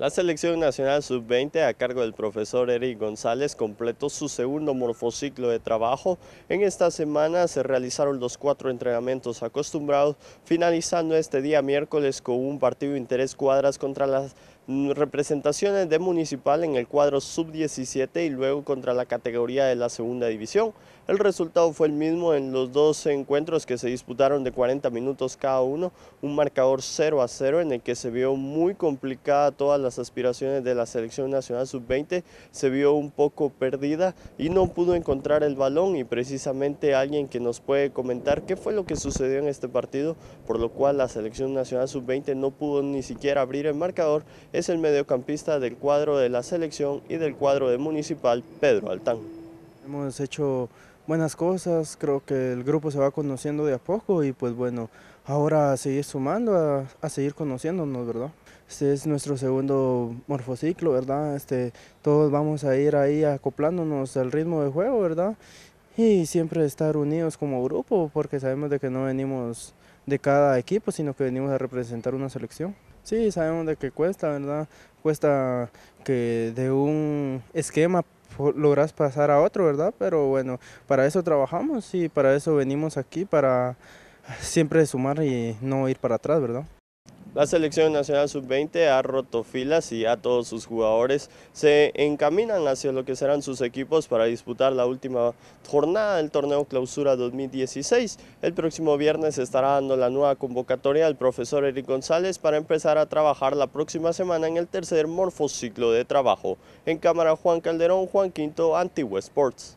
La selección nacional sub-20 a cargo del profesor Eric González completó su segundo morfociclo de trabajo. En esta semana se realizaron los cuatro entrenamientos acostumbrados, finalizando este día miércoles con un partido de interés cuadras contra las Mm, representaciones de Municipal en el cuadro sub-17 y luego contra la categoría de la segunda división. El resultado fue el mismo en los dos encuentros que se disputaron de 40 minutos cada uno, un marcador 0 a 0 en el que se vio muy complicada todas las aspiraciones de la selección nacional sub-20, se vio un poco perdida y no pudo encontrar el balón y precisamente alguien que nos puede comentar qué fue lo que sucedió en este partido, por lo cual la selección nacional sub-20 no pudo ni siquiera abrir el marcador, es el mediocampista del cuadro de la selección y del cuadro de municipal Pedro Altán. Hemos hecho buenas cosas, creo que el grupo se va conociendo de a poco y pues bueno, ahora seguir sumando, a, seguir conociéndonos, ¿verdad? Este es nuestro segundo morfociclo, ¿verdad? Este, todos vamos a ir ahí acoplándonos al ritmo de juego, ¿verdad? Y siempre estar unidos como grupo, porque sabemos de que no venimos de cada equipo, sino que venimos a representar una selección. Sí, sabemos de que cuesta, ¿verdad? Cuesta que de un esquema logras pasar a otro, ¿verdad? Pero bueno, para eso trabajamos y para eso venimos aquí, para siempre sumar y no ir para atrás, ¿verdad? La selección nacional sub-20 ha roto filas y a todos sus jugadores se encaminan hacia lo que serán sus equipos para disputar la última jornada del torneo clausura 2016. El próximo viernes estará dando la nueva convocatoria al profesor Eric González para empezar a trabajar la próxima semana en el tercer morfociclo de trabajo. En cámara Juan Calderón, Juan Quinto, Antigua Sports.